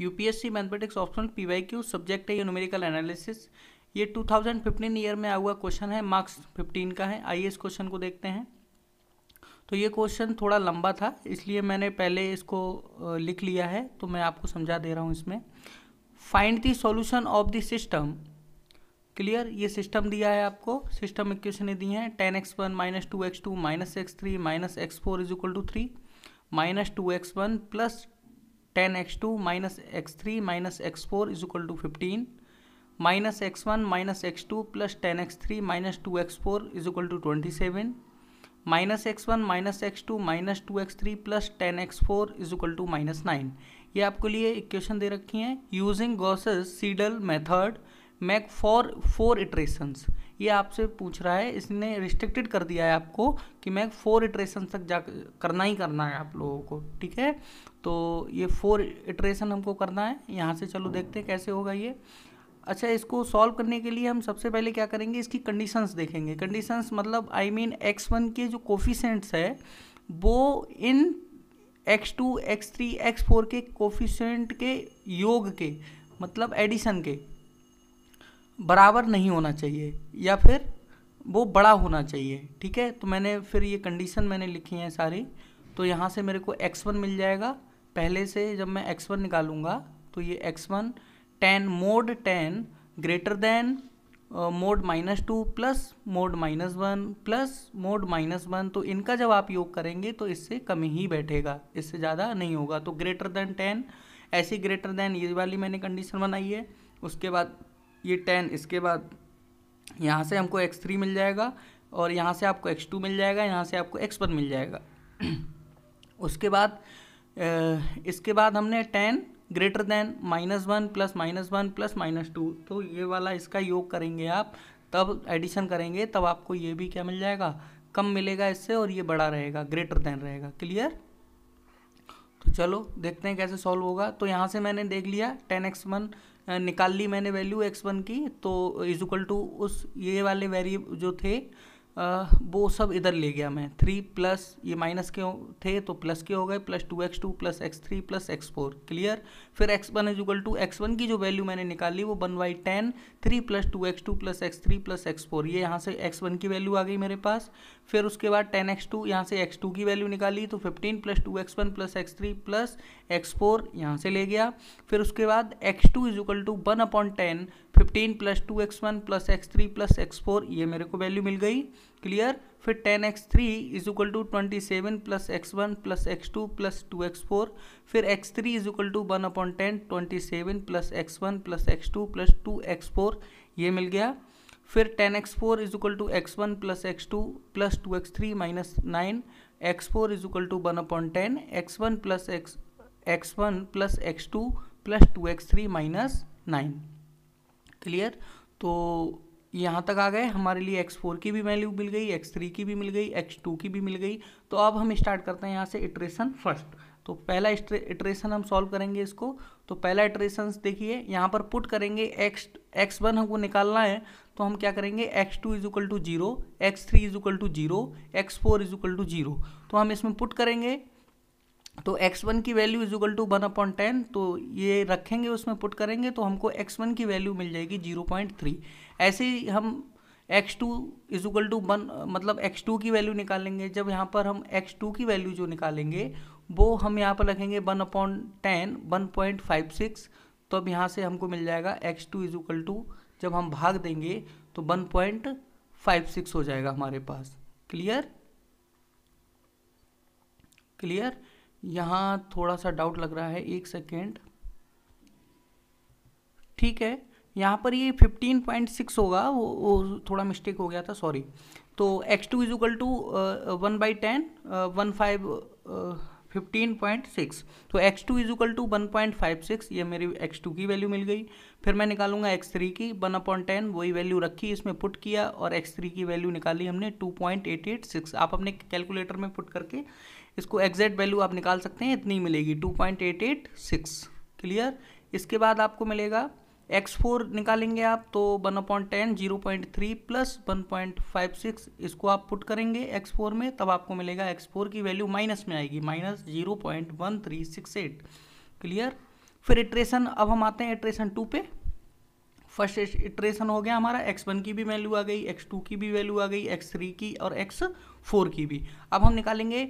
UPSC mathematics option PYQ subject है ये numerical analysis ये 2015 ईयर में आया हुआ क्वेश्चन है मार्क्स 15 का है आइए इस क्वेश्चन को देखते हैं तो ये क्वेश्चन थोड़ा लंबा था इसलिए मैंने पहले इसको लिख लिया है तो मैं आपको समझा दे रहा हूँ इसमें find the solution of the system clear ये सिस्टम दिया है आपको सिस्टम इक्वेशनें दी हैं ten x one minus two x two minus x three minus x four is equal to three minus two x one plus ten x two minus x three minus x four is equal to fifteen minus x one minus x two plus ten x three minus two x four is equal to twenty seven minus x one minus x two minus two x three plus ten x four is equal to minus nine ये आपके लिए equation दे रखी है using Gauss's Seidel method make for four iterations ये आपसे पूछ रहा है इसने रिस्ट्रिक्टेड कर दिया है आपको कि मैक फोर इटरेशन तक जा करना ही करना है आप लोगों को ठीक है तो ये फोर इटरेशन हमको करना है यहाँ से चलो देखते हैं कैसे होगा ये अच्छा इसको सॉल्व करने के लिए हम सबसे पहले क्या करेंगे इसकी कंडीशंस देखेंगे कंडीशंस मतलब आई मीन एक्स वन के जो कोफिशेंट्स है वो इन x two x three x four के कोफिशेंट के योग के मतलब एडिशन के बराबर नहीं होना चाहिए या फिर वो बड़ा होना चाहिए ठीक है तो मैंने फिर ये कंडीशन मैंने लिखी है सारी तो यहाँ से मेरे को x1 मिल जाएगा पहले से जब मैं x1 निकालूंगा तो ये x1 one ten mod ten greater than mod minus two plus mod minus one plus mod minus one तो इनका जब आप योग करेंगे तो इससे कम ही बैठेगा इससे ज़्यादा नहीं होगा तो ग्रेटर देन टेन ऐसी ग्रेटर देन ये वाली मैंने कंडीशन बनाई है उसके बाद ये टेन इसके बाद यहाँ से हमको एक्स थ्री मिल जाएगा और यहाँ से आपको एक्स टू मिल जाएगा यहाँ से आपको एक्स वन मिल जाएगा उसके बाद इसके बाद हमने ten greater than minus one plus minus one plus minus two तो ये वाला इसका योग करेंगे आप तब एडिशन करेंगे तब आपको ये भी क्या मिल जाएगा कम मिलेगा इससे और ये बड़ा रहेगा ग्रेटर देन रहेगा क्लियर तो चलो देखते हैं कैसे सॉल्व होगा तो यहाँ से मैंने देख लिया टेन एक्स वन निकाल ली मैंने वैल्यू एक्स वन की तो इज इक्वल टू उस ये वाले वेरिएबल जो थे वो सब इधर ले गया मैं थ्री प्लस ये माइनस के थे तो प्लस के हो गए plus two x two plus x three plus x four clear फिर x one is equal to x one की जो वैल्यू मैंने निकाली वो one by ten three plus two x two plus x three plus x four ये यहाँ से x one की वैल्यू आ गई मेरे पास फिर उसके बाद टेन एक्स टू यहाँ से एक्स टू की वैल्यू निकाली तो fifteen plus two x one plus x three plus x four यहाँ से ले गया फिर उसके बाद x two is equal to one upon ten fifteen plus two x one plus x three plus x four ये मेरे को वैल्यू मिल गई क्लियर फिर ten x three is equal to twenty seven plus x one plus x two plus two x four फिर x three is equal to one upon ten twenty seven plus x one plus x two plus two x four ये मिल गया फिर ten x four is equal to x one plus x two plus two x three minus nine x four is equal to one upon ten x one plus x x one plus x two plus two x three minus nine clear तो यहाँ तक आ गए हमारे लिए x4 की भी value मिल गई x3 की भी मिल गई x2 की भी मिल गई तो अब हम स्टार्ट करते हैं यहाँ से इटरेशन फर्स्ट तो पहला इटरेशन हम सॉल्व करेंगे इसको तो पहला इटरेशन देखिए यहाँ पर पुट करेंगे x एक्स वन हमको निकालना है तो हम क्या करेंगे x two is equal to zero x three is equal to zero x four is equal to zero तो हम इसमें पुट करेंगे तो x1 की value is equal to one upon ten तो ये रखेंगे उसमें पुट करेंगे तो हमको x1 की वैल्यू मिल जाएगी जीरो पॉइंट थ्री ऐसे ही हम x2 two is equal to one मतलब x2 की वैल्यू निकालेंगे जब यहाँ पर हम x2 की वैल्यू जो निकालेंगे वो हम यहाँ पर रखेंगे one upon ten one point five six तो अब यहाँ से हमको मिल जाएगा x2 two is equal to जब हम भाग देंगे तो वन पॉइंट फाइव सिक्स हो जाएगा हमारे पास क्लियर क्लियर यहाँ थोड़ा सा डाउट लग रहा है एक सेकेंड ठीक है यहाँ पर ये 15.6 होगा वो, वो थोड़ा मिस्टेक हो गया था सॉरी तो x2 two is equal to one by ten one five 15.6 तो x2 two equal to one ये मेरी x2 की वैल्यू मिल गई फिर मैं निकालूंगा x3 की वन अपॉन टेन वही वैल्यू रखी इसमें पुट किया और x3 की वैल्यू निकाली हमने 2.886 आप अपने कैलकुलेटर में पुट करके इसको एग्जैक्ट वैल्यू आप निकाल सकते हैं इतनी मिलेगी 2.886 क्लियर इसके बाद आपको मिलेगा एक्स फोर निकालेंगे आप तो one point ten zero point three plus one point five six इसको आप पुट करेंगे एक्स फोर में तब आपको मिलेगा एक्स फोर की वैल्यू माइनस में आएगी minus zero point one three six eight clear फिर इट्रेशन अब हम आते हैं इट्रेशन टू पे फर्स्ट इट्रेशन हो गया हमारा वन की भी वैल्यू आ गई टू की भी वैल्यू आ गई थ्री की और फोर की भी अब हम निकालेंगे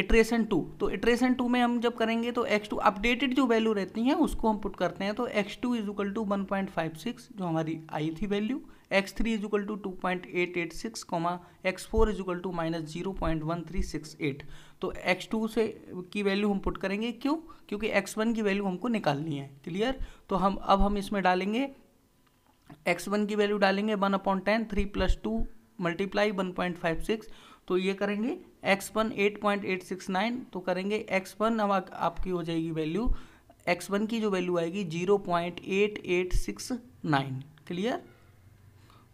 इटरेशन टू तो इटरेशन टू में हम जब करेंगे तो एक्स टू अपडेटेड जो वैल्यू रहती है उसको हम पुट करते हैं तो x two is equal to one point five six जो हमारी आई थी value x three is equal to two point eight eight six comma x four is equal to minus zero point one three six eight तो x two से की value हम put करेंगे क्यों क्योंकि एक्स वन की वैल्यू हमको निकालनी है क्लियर तो हम अब हम इसमें डालेंगे एक्स वन की वैल्यू डालेंगे one upon ten three plus two multiply one point five six तो ये करेंगे x one eight point eight six nine तो करेंगे एक्स वन अब आपकी हो जाएगी वैल्यू एक्स वन की जो वैल्यू आएगी zero point eight eight six nine clear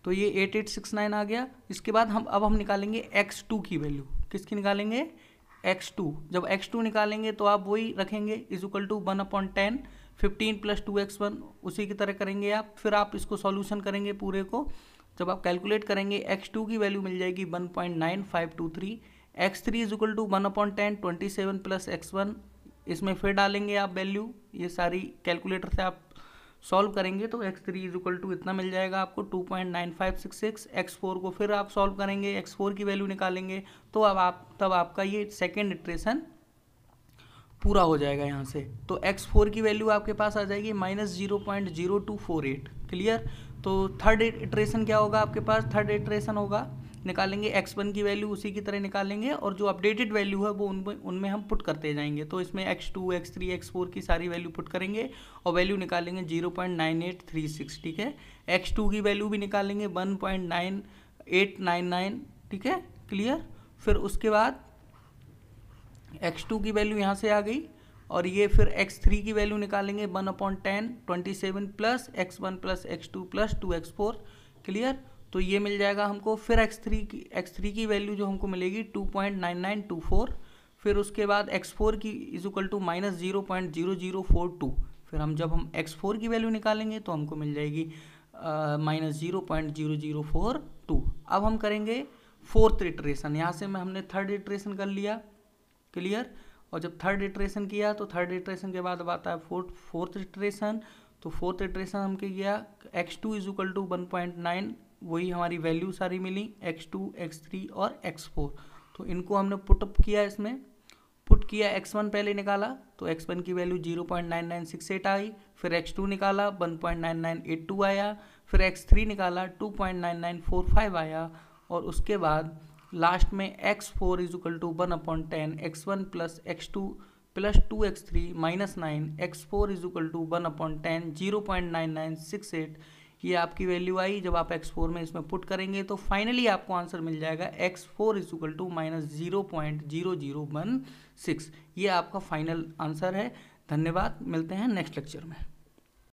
तो ये एट एट सिक्स नाइन आ गया इसके बाद हम अब हम निकालेंगे एक्स टू की वैल्यू किसकी निकालेंगे एक्स टू जब एक्स टू निकालेंगे तो आप वही रखेंगे is equal to one upon ten fifteen plus two x one उसी की तरह करेंगे आप फिर आप इसको सॉल्यूशन करेंगे पूरे को जब आप कैलकुलेट करेंगे x2 की वैल्यू मिल जाएगी 1.9523 x3 is equal to one upon ten twenty seven plus x one इसमें फिर डालेंगे आप वैल्यू ये सारी कैलकुलेटर से आप सॉल्व करेंगे तो x three is equal to इतना मिल जाएगा आपको two point nine five six six x four को फिर आप सॉल्व करेंगे एक्स फोर की वैल्यू निकालेंगे तो अब आप तब आपका ये सेकेंड इट्रेशन पूरा हो जाएगा यहाँ से तो एक्स फोर की वैल्यू आपके पास आ जाएगी minus zero point zero two four eight clear तो थर्ड इटरेशन क्या होगा आपके पास थर्ड इटरेशन होगा निकालेंगे एक्स वन की वैल्यू उसी की तरह निकालेंगे और जो अपडेटेड वैल्यू है वो उनमें उनमें हम पुट करते जाएंगे तो इसमें x two x three x four की सारी वैल्यू पुट करेंगे और वैल्यू निकालेंगे zero point nine eight three six ठीक है एक्स टू की वैल्यू भी निकालेंगे one point nine eight nine nine ठीक है क्लियर फिर उसके बाद एक्स टू की वैल्यू यहाँ से आ गई और ये फिर एक्स थ्री की वैल्यू निकालेंगे one upon ten twenty seven plus x one plus x two plus two x four clear तो ये मिल जाएगा हमको फिर एक्स थ्री की एक्स थ्री की वैल्यू जो हमको मिलेगी two point nine nine two four फिर उसके बाद एक्स फोर की is equal to minus zero point zero zero four two फिर हम जब हम एक्स फोर की वैल्यू निकालेंगे तो हमको मिल जाएगी minus zero point zero zero four two अब हम करेंगे फोर्थ इटरेशन यहाँ से मैं हमने थर्ड इटरेशन कर लिया क्लियर और जब थर्ड इटरेशन किया तो थर्ड इटरेशन के बाद अब आता है फोर्थ फोर्थ इटरेशन तो फोर्थ इटरेशन हम के किया x two is equal to one point nine वही हमारी वैल्यू सारी मिली एक्स टू एक्स थ्री और एक्स फोर तो इनको हमने पुटअप किया इसमें पुट किया एक्स वन पहले निकाला तो एक्स वन की value zero point nine nine six eight आई फिर एक्स टू निकाला one point nine nine eight two आया फिर एक्स थ्री निकाला two point nine nine four five आया और उसके बाद लास्ट में x four is equal to one upon ten x one plus x two plus two x three minus nine x four is equal to one upon ten zero point nine nine six eight ये आपकी value आई जब आप x four में इसमें put करेंगे तो finally आपको answer मिल जाएगा x four is equal to minus zero point zero zero one six ये आपका फाइनल आंसर है धन्यवाद मिलते हैं नेक्स्ट लेक्चर में